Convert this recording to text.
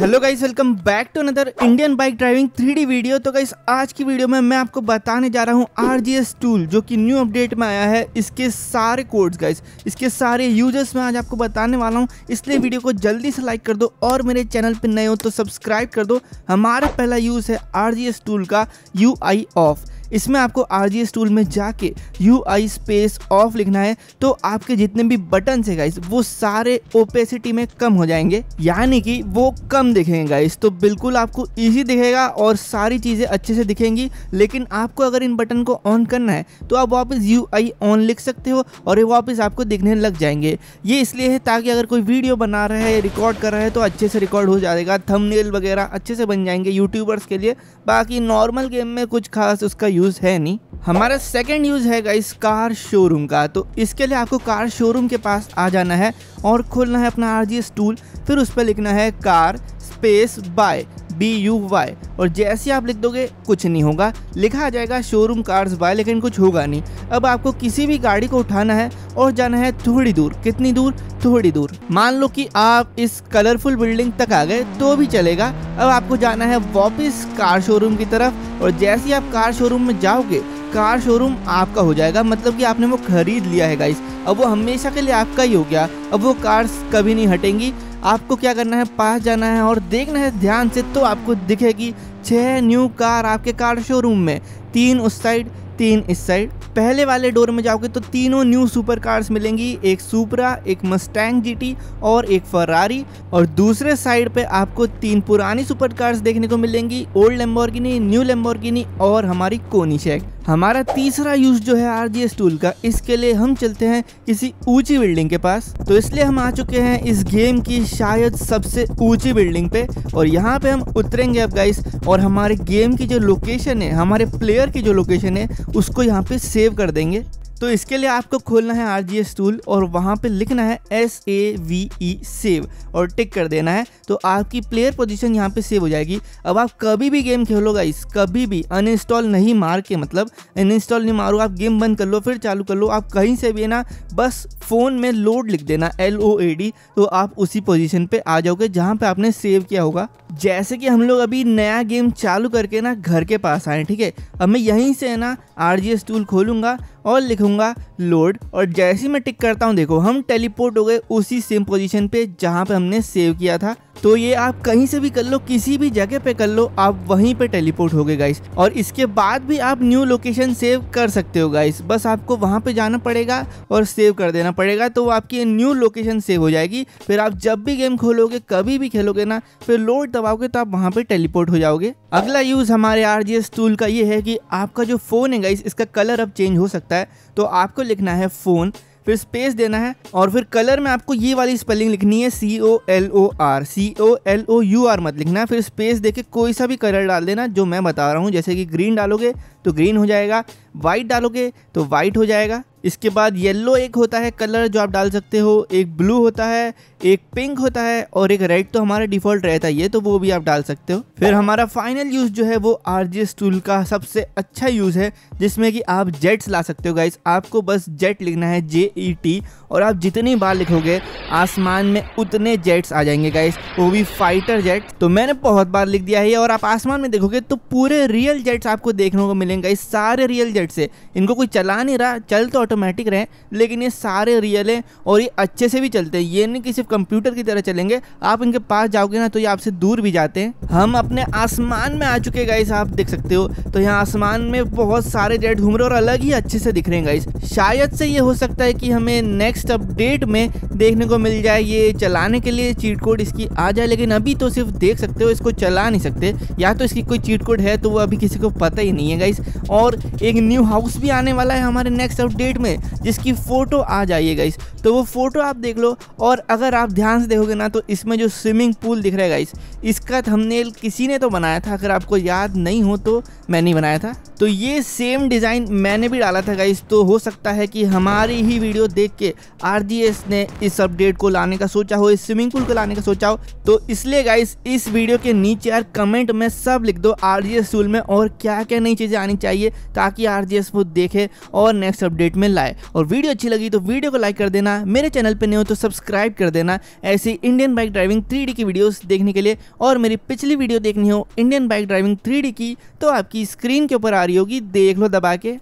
hello guys welcome back to another Indian bike driving three video तो guys आज की video में मैं आपको बताने जा रहा हूँ आर टूल जो कि न्यू अपडेट में आया है इसके सारे कोड्स गाइस इसके सारे यूजर्स मैं आज आपको बताने वाला हूँ इसलिए वीडियो को जल्दी से लाइक कर दो और मेरे चैनल पर नए हो तो सब्सक्राइब कर दो हमारा पहला यूज़ है आर टूल का यू ऑफ इसमें आपको आर जी टूल में जाके यू आई स्पेस ऑफ लिखना है तो आपके जितने भी बटन है गाइस वो सारे ओपेसिटी में कम हो जाएंगे यानी कि वो कम दिखेंगे गाइस तो बिल्कुल आपको ईजी दिखेगा और सारी चीज़ें अच्छे से दिखेंगी लेकिन आपको अगर इन बटन को ऑन करना है तो आप वापस यू आई ऑन लिख सकते हो और ये वापस आपको दिखने लग जाएंगे ये इसलिए है ताकि अगर कोई वीडियो बना रहा है रिकॉर्ड कर रहा है तो अच्छे से रिकॉर्ड हो जाएगा थंबनेल वगैरह अच्छे से बन जाएंगे यूट्यूबर्स के लिए बाकी नॉर्मल गेम में कुछ खास उसका यूज़ है नहीं हमारा सेकेंड यूज़ है गाइस कार शोरूम का तो इसके लिए आपको कार शोरूम के पास आ जाना है और खोलना है अपना आर जी टूल फिर उस पर लिखना है car space buy B U Y और जैसे आप लिख दोगे कुछ नहीं होगा लिखा जाएगा शोरूम कार्स बाय लेकिन कुछ होगा नहीं अब आपको किसी भी गाड़ी को उठाना है और जाना है थोड़ी दूर कितनी दूर थोड़ी दूर मान लो कि आप इस कलरफुल बिल्डिंग तक आ गए तो भी चलेगा अब आपको जाना है वापस कार शोरूम की तरफ और जैसे ही आप कार शोरूम में जाओगे कार शोरूम आपका हो जाएगा मतलब कि आपने वो खरीद लिया है गाइस अब वो हमेशा के लिए आपका ही हो गया अब वो कार्स कभी नहीं हटेंगी आपको क्या करना है पास जाना है और देखना है ध्यान से तो आपको दिखेगी छः न्यू कार आपके कार शोरूम में तीन उस साइड तीन इस साइड पहले वाले डोर में जाओगे तो तीनों न्यू सुपर कार्स मिलेंगी एक सुपरा एक मस्टैंग जीटी और एक फरारी और दूसरे साइड पे आपको तीन पुरानी सुपर कार्स देखने को मिलेंगी ओल्ड लेम्बोर्गिनी न्यू लेम्बोर्गिनी और हमारी कोनी कोनीशेक हमारा तीसरा यूज जो है आर जी टूल का इसके लिए हम चलते हैं किसी ऊंची बिल्डिंग के पास तो इसलिए हम आ चुके हैं इस गेम की शायद सबसे ऊंची बिल्डिंग पे और यहाँ पे हम उतरेंगे अब गाइस और हमारे गेम की जो लोकेशन है हमारे प्लेयर की जो लोकेशन है उसको यहाँ पे सेव कर देंगे तो इसके लिए आपको खोलना है आर जी एस टूल और वहाँ पे लिखना है S A V E save और टिक कर देना है तो आपकी प्लेयर पोजीशन यहाँ पे सेव हो जाएगी अब आप कभी भी गेम खेलो गाइस कभी भी अनइंस्टॉल नहीं मार के मतलब अनइंस्टॉल नहीं मारो आप गेम बंद कर लो फिर चालू कर लो आप कहीं से भी ना बस फ़ोन में लोड लिख देना एल ओ ए डी तो आप उसी पोजिशन पर आ जाओगे जहाँ पर आपने सेव किया होगा जैसे कि हम लोग अभी नया गेम चालू करके ना घर के पास आए ठीक है अब मैं यहीं से ना आर जी टूल खोलूँगा और लिखूँगा लोड और जैसे ही मैं टिक करता हूँ देखो हम टेलीपोर्ट हो गए उसी सेम पोजीशन पे जहाँ पे हमने सेव किया था तो ये आप कहीं से भी कर लो किसी भी जगह पे कर लो आप वहीं पे टेलीपोर्ट हो गए गाइस और इसके बाद भी आप न्यू लोकेशन सेव कर सकते हो गाइस बस आपको वहां पे जाना पड़ेगा और सेव कर देना पड़ेगा तो आपकी न्यू लोकेशन सेव हो जाएगी फिर आप जब भी गेम खोलोगे कभी भी खेलोगे ना फिर लोड दबाओगे तो आप वहाँ पे टेलीपोर्ट हो जाओगे अगला यूज़ हमारे आर टूल का ये है कि आपका जो फ़ोन है गाइस इसका कलर अब चेंज हो सकता है तो आपको लिखना है फ़ोन फिर स्पेस देना है और फिर कलर में आपको ये वाली स्पेलिंग लिखनी है C O L O R C O L O U R मत लिखना है फिर स्पेस देके कोई सा भी कलर डाल देना जो मैं बता रहा हूँ जैसे कि ग्रीन डालोगे तो ग्रीन हो जाएगा वाइट डालोगे तो वाइट हो जाएगा इसके बाद येलो एक होता है कलर जो आप डाल सकते हो एक ब्लू होता है एक पिंक होता है और एक रेड तो हमारा डिफ़ॉल्ट रहता है ये तो वो भी आप डाल सकते हो फिर हमारा फाइनल यूज़ जो है वो आर जी टूल का सबसे अच्छा यूज़ है जिसमें कि आप जेट्स ला सकते हो गाइस आपको बस जेट लिखना है जे ई टी और आप जितनी बार लिखोगे आसमान में उतने जेट्स आ जाएंगे गाइस वो भी फाइटर जेट तो मैंने बहुत बार लिख दिया है और आप आसमान में देखोगे तो पूरे रियल जेट्स आपको देखने को मिलेंगे मिलेंगे इस सारे रियल जेट से इनको कोई चला नहीं रहा चल तो ऑटोमेटिक रहे लेकिन ये सारे रियल हैं और ये अच्छे से भी चलते हैं ये नहीं कि सिर्फ कंप्यूटर की तरह चलेंगे आप इनके पास जाओगे ना तो ये आपसे दूर भी जाते हैं हम अपने आसमान में आ चुके गाइस आप देख सकते हो तो यहाँ आसमान में बहुत सारे जेट घूम रहे और अलग ही अच्छे से दिख रहे हैं गाइस शायद से ये हो सकता है कि हमें नेक्स्ट अपडेट में देखने को मिल जाए ये चलाने के लिए चीट कोड इसकी आ जाए लेकिन अभी तो सिर्फ देख सकते हो इसको चला नहीं सकते या तो इसकी कोई चीट कोड है तो वो अभी किसी को पता ही नहीं है गाइस और एक न्यू हाउस भी आने वाला है हमारे नेक्स्ट अपडेट में जिसकी फ़ोटो आ जाइएगा इस तो वो फ़ोटो आप देख लो और अगर आप ध्यान से देखोगे ना तो इसमें जो स्विमिंग पूल दिख रहा है इस इसका थंबनेल किसी ने तो बनाया था अगर आपको याद नहीं हो तो मैंने बनाया था तो ये सेम डिज़ाइन मैंने भी डाला था गाइस तो हो सकता है कि हमारी ही वीडियो देख के आर ने इस अपडेट को लाने का सोचा हो इस स्विमिंग पूल को लाने का सोचा हो तो इसलिए गाइस इस वीडियो के नीचे यार कमेंट में सब लिख दो आर जी में और क्या क्या नई चीज़ें आनी करनी चाहिए ताकि आर जी वो देखे और नेक्स्ट अपडेट में लाए और वीडियो अच्छी लगी तो वीडियो को लाइक कर देना मेरे चैनल पर नहीं हो तो सब्सक्राइब कर देना ऐसी इंडियन बाइक ड्राइविंग थ्री की वीडियो देखने के लिए और मेरी पिछली वीडियो देखनी हो इंडियन बाइक ड्राइविंग थ्री की तो आपकी स्क्रीन के ऊपर आ रही होगी देख लो दबा के